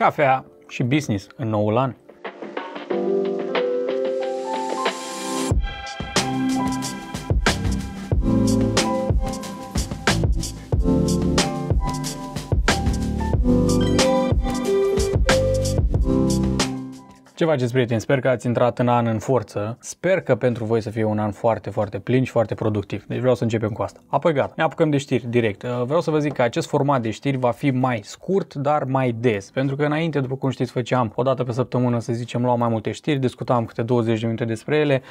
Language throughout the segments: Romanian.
cafea și business în noul an. Ce faceți, prieteni? Sper că ați intrat în an în forță. Sper că pentru voi să fie un an foarte, foarte plin și foarte productiv. Deci vreau să începem cu asta. Apoi gata, ne apucăm de știri direct. Uh, vreau să vă zic că acest format de știri va fi mai scurt, dar mai des. Pentru că înainte, după cum știți, făceam o dată pe săptămână, să zicem, luam mai multe știri, discutam câte 20 de minute despre ele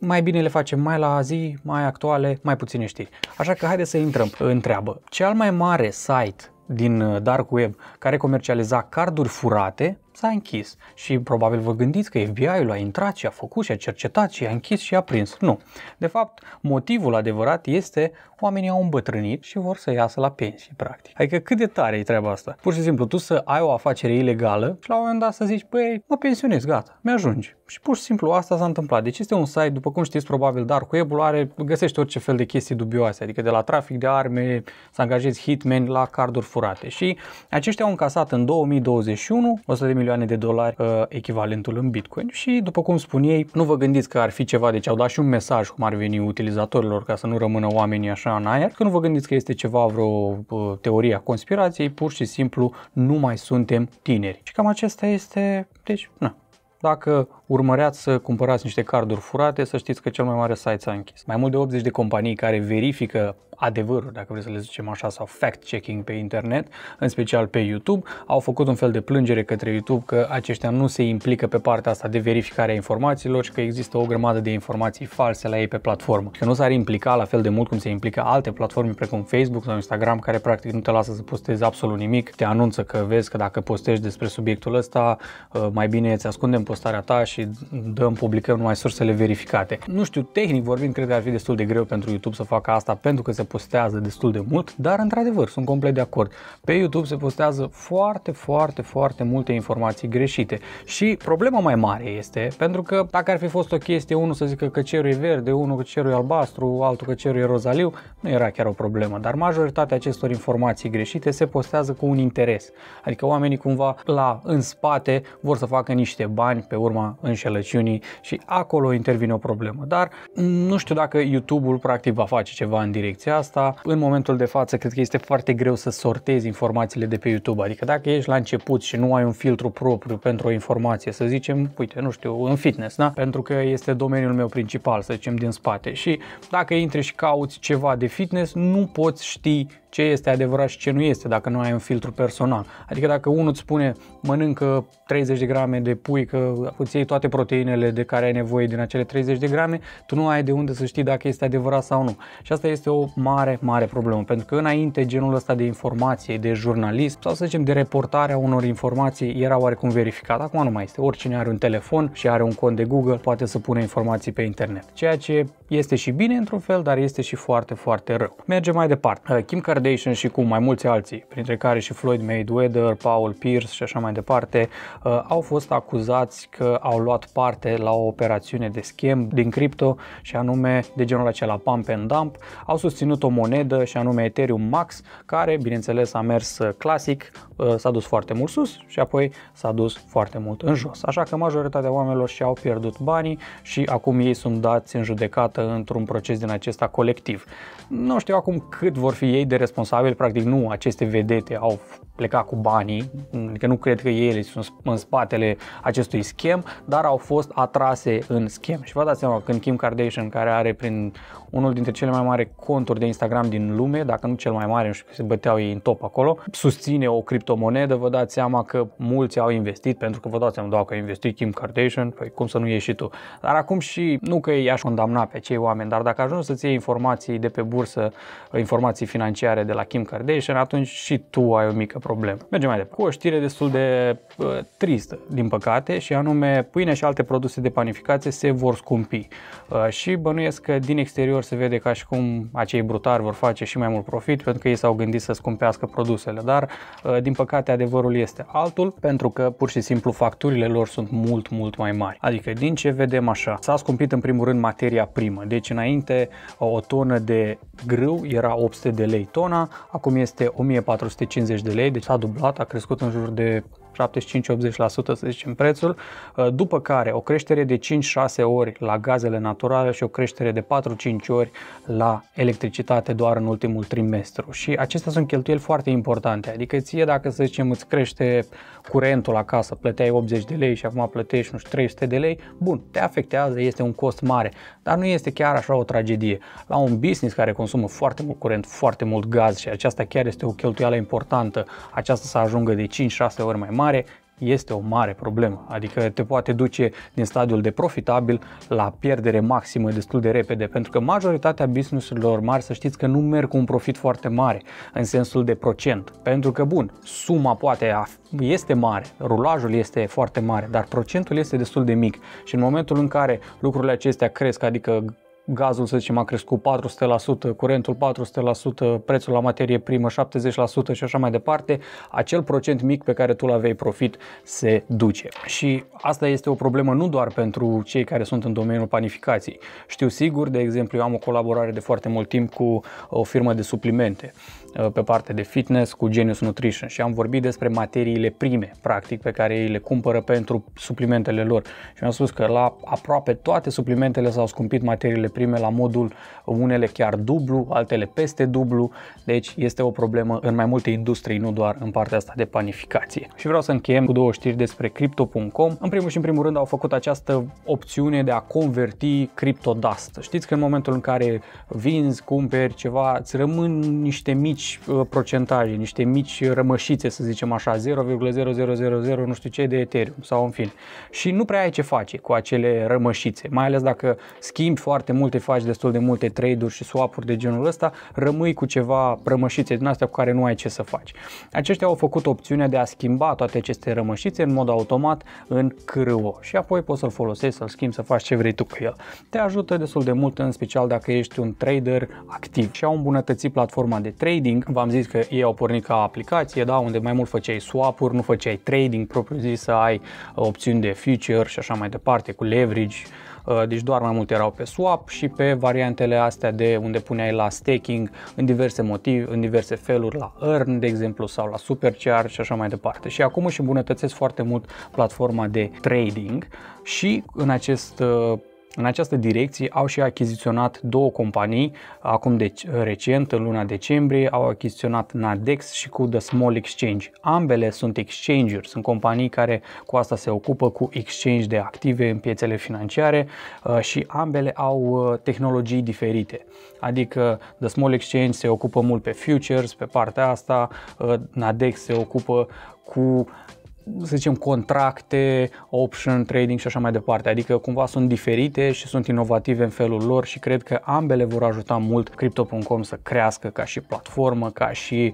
mai bine le facem mai la zi, mai actuale, mai puține știri. Așa că haideți să intrăm în treabă. Cel mai mare site din uh, dark web care comercializa carduri furate s-a închis. Și probabil vă gândiți că FBI-ul a intrat și a făcut și a cercetat și a închis și a prins. Nu. De fapt, motivul adevărat este oamenii au îmbătrânit și vor să iasă la pensie, practic. Adică cât de tare e treaba asta? Pur și simplu, tu să ai o afacere ilegală și la un moment dat să zici, băi, mă pensionez, gata, mi-ajungi. Și pur și simplu asta s-a întâmplat. Deci este un site, după cum știți probabil, dar cu ebul are, găsește orice fel de chestii dubioase, adică de la trafic de arme, să angajezi hitmen la carduri furate. Și aceștia au încasat în 2021 100 de milioane milioane de dolari uh, echivalentul în Bitcoin și, după cum spun ei, nu vă gândiți că ar fi ceva, deci au dat și un mesaj cum ar veni utilizatorilor ca să nu rămână oamenii așa în aer, că nu vă gândiți că este ceva vreo uh, teorie a conspirației, pur și simplu nu mai suntem tineri. Și cam acesta este, deci, na, dacă urmăreați să cumpărați niște carduri furate, să știți că cel mai mare site s-a închis. Mai mult de 80 de companii care verifică adevărul, dacă vreți să le zicem așa, sau fact-checking pe internet, în special pe YouTube, au făcut un fel de plângere către YouTube că aceștia nu se implică pe partea asta de verificare a informațiilor și că există o grămadă de informații false la ei pe platformă. Că nu s-ar implica la fel de mult cum se implică alte platforme precum Facebook sau Instagram, care practic nu te lasă să postezi absolut nimic, te anunță că vezi că dacă postești despre subiectul ăsta, ă, mai bine îți ascundem postarea ta și dăm, publicăm numai sursele verificate. Nu știu, tehnic vorbind, cred că ar fi destul de greu pentru YouTube să facă asta pentru că se postează destul de mult, dar într-adevăr sunt complet de acord. Pe YouTube se postează foarte, foarte, foarte multe informații greșite și problema mai mare este pentru că dacă ar fi fost o chestie, unul să zică că cerul e verde, unul că cerul e albastru, altul că cerul e rozaliu, nu era chiar o problemă, dar majoritatea acestor informații greșite se postează cu un interes. Adică oamenii cumva la în spate vor să facă niște bani pe urma înșelăciunii și acolo intervine o problemă. Dar nu știu dacă YouTube-ul practic va face ceva în direcția asta, în momentul de față, cred că este foarte greu să sortezi informațiile de pe YouTube. Adică dacă ești la început și nu ai un filtru propriu pentru o informație, să zicem, uite, nu știu, în fitness, da? Pentru că este domeniul meu principal, să zicem, din spate. Și dacă intri și cauți ceva de fitness, nu poți ști ce este adevărat și ce nu este dacă nu ai un filtru personal. Adică dacă unul îți spune mănâncă 30 de grame de pui, că îți iei toate proteinele de care ai nevoie din acele 30 de grame, tu nu ai de unde să știi dacă este adevărat sau nu. Și asta este o mare, mare problemă, pentru că înainte genul ăsta de informație, de jurnalism sau să zicem de reportarea unor informații era oarecum verificat. Acum nu mai este. Oricine are un telefon și are un cont de Google poate să pune informații pe internet. Ceea ce este și bine într-un fel, dar este și foarte, foarte rău. Mergem mai departe. Kim Kardashian Kardashian și cu mai mulți alții, printre care și Floyd Mayweather, Paul Pierce și așa mai departe, uh, au fost acuzați că au luat parte la o operațiune de schimb din cripto și anume de genul acela pump and dump, au susținut o monedă și anume Ethereum Max, care bineînțeles a mers uh, clasic, uh, s-a dus foarte mult sus și apoi s-a dus foarte mult în jos. Așa că majoritatea oamenilor și-au pierdut banii și acum ei sunt dați în judecată într-un proces din acesta colectiv. Nu știu acum cât vor fi ei de responsabil, practic nu aceste vedete au plecat cu banii, adică nu cred că ele sunt în spatele acestui schem, dar au fost atrase în schem. Și vă dați seama când Kim Kardashian, care are prin unul dintre cele mai mari conturi de Instagram din lume, dacă nu cel mai mare, nu știu că se băteau ei în top acolo, susține o criptomonedă, vă dați seama că mulți au investit, pentru că vă dați seama, dacă a investit Kim Kardashian, păi cum să nu ieși și tu. Dar acum și, nu că i-aș condamna pe acei oameni, dar dacă ajungi să-ți iei informații de pe bursă, informații financiare, mare de la Kim Kardashian, atunci și tu ai o mică problemă. Mergem mai departe. Cu o știre destul de uh, tristă, din păcate, și anume pâine și alte produse de panificație se vor scumpi. Uh, și bănuiesc că din exterior se vede ca și cum acei brutari vor face și mai mult profit pentru că ei s-au gândit să scumpească produsele, dar uh, din păcate adevărul este altul pentru că pur și simplu facturile lor sunt mult, mult mai mari. Adică din ce vedem așa, s-a scumpit în primul rând materia primă, deci înainte o tonă de grâu era 800 de lei ton. Barcelona, acum este 1450 de lei, deci a dublat, a crescut în jur de 75-80% să zicem prețul, uh, după care o creștere de 5-6 ori la gazele naturale și o creștere de 4-5 ori la electricitate doar în ultimul trimestru. Și acestea sunt cheltuieli foarte importante, adică ție dacă să zicem îți crește curentul acasă, plăteai 80 de lei și acum plătești nu știu, 300 de lei, bun, te afectează, este un cost mare, dar nu este chiar așa o tragedie. La un business care consumă foarte mult curent, foarte mult gaz și aceasta chiar este o cheltuială importantă, aceasta să ajungă de 5-6 ori mai mare, mare este o mare problemă, adică te poate duce din stadiul de profitabil la pierdere maximă destul de repede, pentru că majoritatea businessurilor mari să știți că nu merg cu un profit foarte mare în sensul de procent, pentru că bun, suma poate este mare, rulajul este foarte mare, dar procentul este destul de mic și în momentul în care lucrurile acestea cresc, adică gazul, să zicem, a crescut 400%, curentul 400%, prețul la materie primă 70% și așa mai departe, acel procent mic pe care tu l aveai profit se duce. Și asta este o problemă nu doar pentru cei care sunt în domeniul panificației. Știu sigur, de exemplu, eu am o colaborare de foarte mult timp cu uh, o firmă de suplimente uh, pe parte de fitness cu Genius Nutrition și am vorbit despre materiile prime, practic, pe care ei le cumpără pentru suplimentele lor. Și mi-am spus că la aproape toate suplimentele s-au scumpit materiile prime la modul unele chiar dublu, altele peste dublu, deci este o problemă în mai multe industrii, nu doar în partea asta de panificație. Și vreau să încheiem cu două știri despre Crypto.com. În primul și în primul rând au făcut această opțiune de a converti Crypto Dust. Știți că în momentul în care vinzi, cumperi ceva, îți rămân niște mici uh, procentaje, niște mici rămășițe, să zicem așa, 0,0000 nu știu ce de Ethereum sau în fin. Și nu prea ai ce face cu acele rămășițe, mai ales dacă schimbi foarte mult multe faci destul de multe trade-uri și swap-uri de genul ăsta, rămâi cu ceva rămășițe din astea cu care nu ai ce să faci. Aceștia au făcut opțiunea de a schimba toate aceste rămășițe în mod automat în CRO și apoi poți să-l folosești, să-l schimbi, să faci ce vrei tu cu el. Te ajută destul de mult, în special dacă ești un trader activ și au îmbunătățit platforma de trading. V-am zis că ei au pornit ca aplicație, da, unde mai mult făceai swap-uri, nu făceai trading propriu zis, să ai opțiuni de future și așa mai departe, cu leverage, Uh, deci doar mai mult erau pe swap și pe variantele astea de unde puneai la staking în diverse motive, în diverse feluri, la earn, de exemplu, sau la supercharge și așa mai departe. Și acum își îmbunătățesc foarte mult platforma de trading și în acest uh, în această direcție au și achiziționat două companii, acum de recent, în luna decembrie, au achiziționat Nadex și cu The Small Exchange. Ambele sunt exchange sunt companii care cu asta se ocupă cu exchange de active în piețele financiare uh, și ambele au uh, tehnologii diferite. Adică The Small Exchange se ocupă mult pe futures, pe partea asta, uh, Nadex se ocupă cu să zicem, contracte, option trading și așa mai departe. Adică cumva sunt diferite și sunt inovative în felul lor și cred că ambele vor ajuta mult Crypto.com să crească ca și platformă, ca și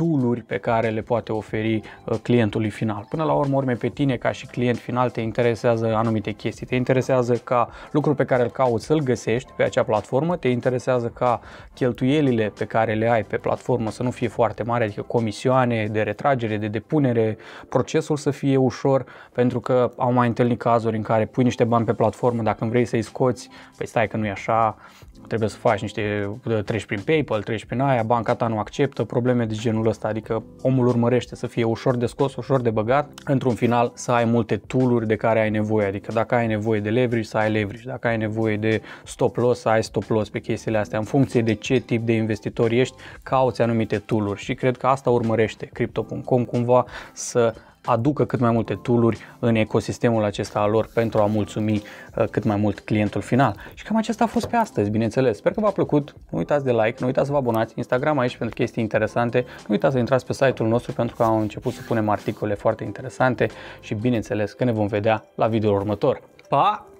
tooluri pe care le poate oferi uh, clientului final. Până la urmă, urme pe tine ca și client final te interesează anumite chestii. Te interesează ca lucrul pe care îl cauți să-l găsești pe acea platformă, te interesează ca cheltuielile pe care le ai pe platformă să nu fie foarte mari, adică comisioane de retragere, de depunere, procesul să fie ușor, pentru că am mai întâlnit cazuri în care pui niște bani pe platformă, dacă vrei să-i scoți, păi stai că nu e așa, trebuie să faci niște, uh, treci prin PayPal, treci prin aia, banca ta nu acceptă, probleme de genul ăsta, adică omul urmărește să fie ușor de scos, ușor de băgat, într-un final să ai multe tooluri de care ai nevoie, adică dacă ai nevoie de leverage, să ai leverage, dacă ai nevoie de stop loss, să ai stop loss pe chestiile astea, în funcție de ce tip de investitor ești, cauți anumite tooluri și cred că asta urmărește crypto.com cumva să aducă cât mai multe tooluri în ecosistemul acesta al lor pentru a mulțumi uh, cât mai mult clientul final. Și cam acesta a fost pe astăzi, bineînțeles. Sper că v-a plăcut. Nu uitați de like, nu uitați să vă abonați. Instagram aici pentru chestii interesante. Nu uitați să intrați pe site-ul nostru pentru că am început să punem articole foarte interesante și bineînțeles că ne vom vedea la video următor. Pa!